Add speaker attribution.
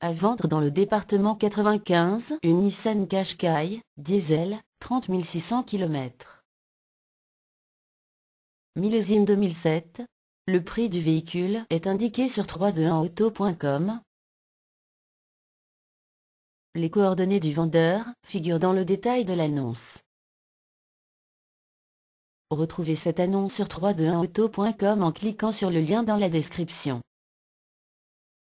Speaker 1: À vendre dans le département 95, une Nissan Qashqai, diesel, 30 600 km. Millésime 2007. Le prix du véhicule est indiqué sur 321auto.com.
Speaker 2: Les coordonnées du vendeur figurent dans le détail de l'annonce. Retrouvez cette annonce sur 321auto.com en cliquant sur le lien dans la description.